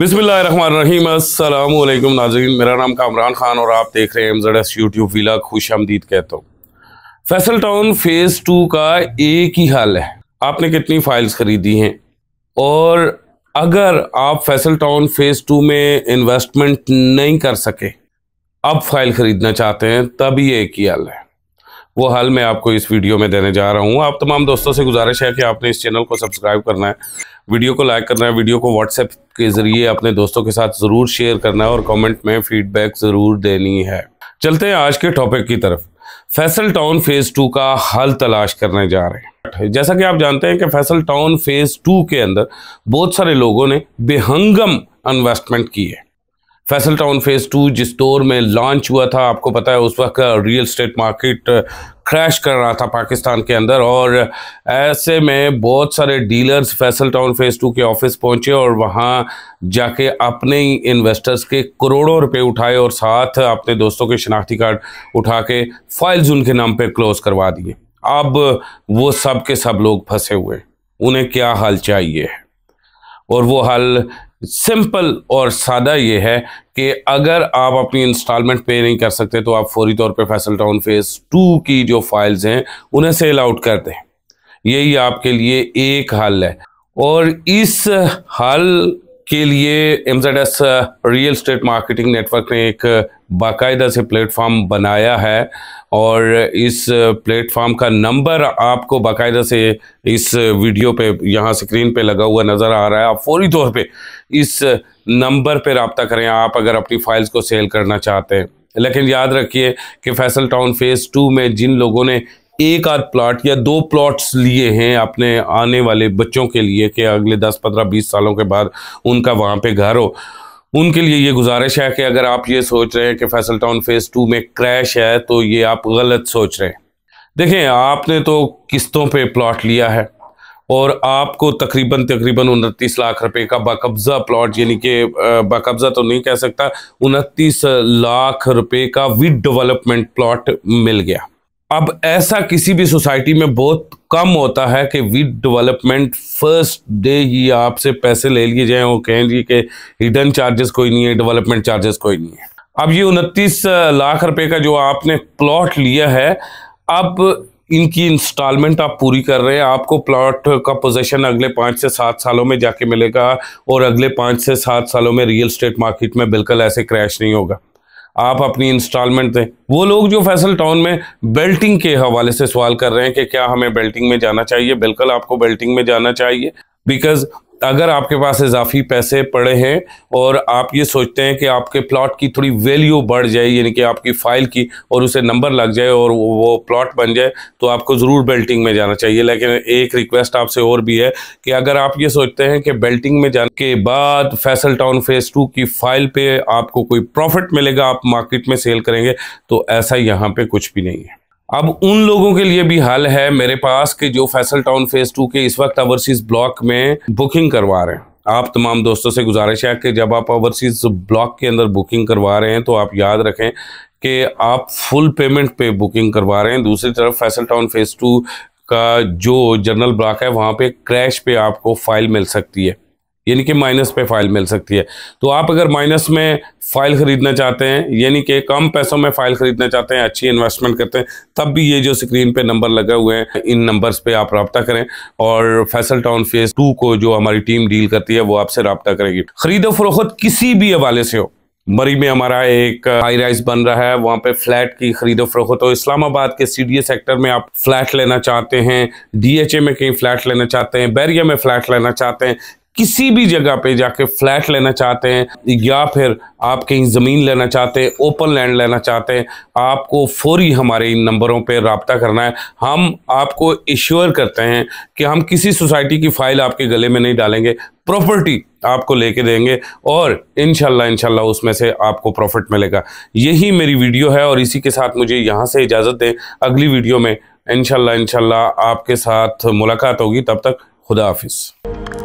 बिस्मिल्लाम अल्लाम नाजरीन मेरा नाम कामरान खान और आप देख रहे हैं एमजेड एस यूट्यूब वीला खुश आमदीद कहता हूँ फैसल टाउन फेज़ टू का एक ही हाल है आपने कितनी फ़ाइल्स ख़रीदी हैं और अगर आप फैसल टाउन फेज़ टू में इन्वेस्टमेंट नहीं कर सके अब फाइल ख़रीदना चाहते हैं तब ये एक ही हाल है वो हल मैं आपको इस वीडियो में देने जा रहा हूँ आप तमाम दोस्तों से गुजारिश है कि आपने इस चैनल को सब्सक्राइब करना है वीडियो को लाइक करना है वीडियो को व्हाट्सएप के ज़रिए अपने दोस्तों के साथ ज़रूर शेयर करना है और कमेंट में फीडबैक ज़रूर देनी है चलते हैं आज के टॉपिक की तरफ फैसल टाउन फेज़ टू का हल तलाश करने जा रहे हैं जैसा कि आप जानते हैं कि फैसल टाउन फेज़ टू के अंदर बहुत सारे लोगों ने बेहंगम इन्वेस्टमेंट की है फैसल टाउन फेज़ टू जिस दौर में लॉन्च हुआ था आपको पता है उस वक्त रियल स्टेट मार्केट क्रैश कर रहा था पाकिस्तान के अंदर और ऐसे में बहुत सारे dealers Faisal Town phase two के ऑफिस पहुंचे और वहां जाके अपने ही इन्वेस्टर्स के करोड़ों रुपए उठाए और साथ अपने दोस्तों के शनाख्ती कार्ड उठा के फाइल्स उनके नाम पे क्लोज करवा दिए अब वो सब के सब लोग फंसे हुए उन्हें क्या हल चाहिए और वो हल सिंपल और सादा ये है कि अगर आप अपनी इंस्टॉलमेंट पे नहीं कर सकते तो आप फौरी तौर पे फैसल टाउन फेज़ टू की जो फाइल्स हैं उन्हें सेल आउट कर दें यही आपके लिए एक हल है और इस हल के लिए M real estate marketing network ने एक uh, बाकायदा से प्लेटफॉर्म बनाया है और इस uh, प्लेटफॉर्म का नंबर आपको बाकायदा से इस uh, वीडियो पे यहाँ स्क्रीन पे लगा हुआ नज़र आ रहा है आप फौरी तौर पे इस नंबर पे रबता करें आप अगर अपनी फाइल्स को सेल करना चाहते हैं लेकिन याद रखिए कि फैसल टाउन फेज़ टू में जिन लोगों ने एक आध प्लाट या दो प्लॉट्स लिए हैं अपने आने वाले बच्चों के लिए कि अगले दस पंद्रह बीस सालों के बाद उनका वहाँ पे घर हो उनके लिए ये गुजारिश है कि अगर आप ये सोच रहे हैं कि फैसल टाउन फेज़ टू में क्रैश है तो ये आप गलत सोच रहे हैं देखें आपने तो किस्तों पे प्लॉट लिया है और आपको तकरीबन तकरीबन उनतीस लाख रुपए का बाकब्ज़ा प्लॉट यानी कि बाकब्ज़ा तो नहीं कह सकता उनतीस लाख रुपए का विद डेवलपमेंट प्लॉट मिल गया अब ऐसा किसी भी सोसाइटी में बहुत कम होता है कि विद डेवलपमेंट फर्स्ट डे ही आपसे पैसे ले लिए जाएं वो कहें कि हिडन चार्जेस कोई नहीं है डेवलपमेंट चार्जेस कोई नहीं है अब ये उनतीस लाख रुपए का जो आपने प्लॉट लिया है अब इनकी इंस्टॉलमेंट आप पूरी कर रहे हैं आपको प्लॉट का पोजीशन अगले पाँच से सात सालों में जाके मिलेगा और अगले पाँच से सात सालों में रियल स्टेट मार्केट में बिल्कुल ऐसे क्रैश नहीं होगा आप अपनी इंस्टॉलमेंट दें वो लोग जो फैसल टाउन में बेल्टिंग के हवाले से सवाल कर रहे हैं कि क्या हमें बेल्टिंग में जाना चाहिए बिल्कुल आपको बेल्टिंग में जाना चाहिए बिकॉज अगर आपके पास इजाफी पैसे पड़े हैं और आप ये सोचते हैं कि आपके प्लॉट की थोड़ी वैल्यू बढ़ जाए यानी कि आपकी फ़ाइल की और उसे नंबर लग जाए और वो प्लॉट बन जाए तो आपको ज़रूर बेल्टिंग में जाना चाहिए लेकिन एक रिक्वेस्ट आपसे और भी है कि अगर आप ये सोचते हैं कि बेल्टिंग में जाने के बाद फैसल टाउन फेज़ टू की फ़ाइल पर आपको कोई प्रॉफिट मिलेगा आप मार्केट में सेल करेंगे तो ऐसा यहाँ पर कुछ भी नहीं है अब उन लोगों के लिए भी हल है मेरे पास कि जो फैसल टाउन फेज टू के इस वक्त ओवरसीज ब्लॉक में बुकिंग करवा रहे हैं आप तमाम दोस्तों से गुजारिश है कि जब आप ओवरसीज ब्लॉक के अंदर बुकिंग करवा रहे हैं तो आप याद रखें कि आप फुल पेमेंट पे बुकिंग करवा रहे हैं दूसरी तरफ फैसल टाउन फेज टू का जो जनरल ब्लॉक है वहाँ पे क्रैश पे आपको फाइल मिल सकती है यानी कि माइनस पे फाइल मिल सकती है तो आप अगर माइनस में फाइल ख़रीदना चाहते हैं यानी कि कम पैसों में फाइल ख़रीदना चाहते हैं अच्छी इन्वेस्टमेंट करते हैं तब भी ये जो स्क्रीन पे नंबर लगे हुए हैं इन नंबर्स पे आप रबता करें और फैसल टाउन फेज़ टू को जो हमारी टीम डील करती है वो आपसे रबता करेगी ख़रीदो फरोख्त किसी भी हवाले से हो मरी में हमारा एक हाई राइज बन रहा है वहाँ पे फ्लैट की खरीदो फरोख तो इस्लामाबाद के सी सेक्टर में आप फ्लैट लेना चाहते हैं डीएचए में कहीं फ्लैट लेना चाहते हैं बैरिया में फ्लैट लेना चाहते हैं किसी भी जगह पे जाके फ्लैट लेना चाहते हैं या फिर आप कहीं ज़मीन लेना चाहते हैं ओपन लैंड लेना चाहते हैं आपको फौरी हमारे इन नंबरों पे रबता करना है हम आपको इश्योर करते हैं कि हम किसी सोसाइटी की फ़ाइल आपके गले में नहीं डालेंगे प्रॉपर्टी आपको लेके देंगे और इनशाला इनशाला उसमें से आपको प्रॉफिट मिलेगा यही मेरी वीडियो है और इसी के साथ मुझे यहाँ से इजाज़त दें अगली वीडियो में इनशाला इनशाला आपके साथ मुलाकात होगी तब तक खुदा हाफिज़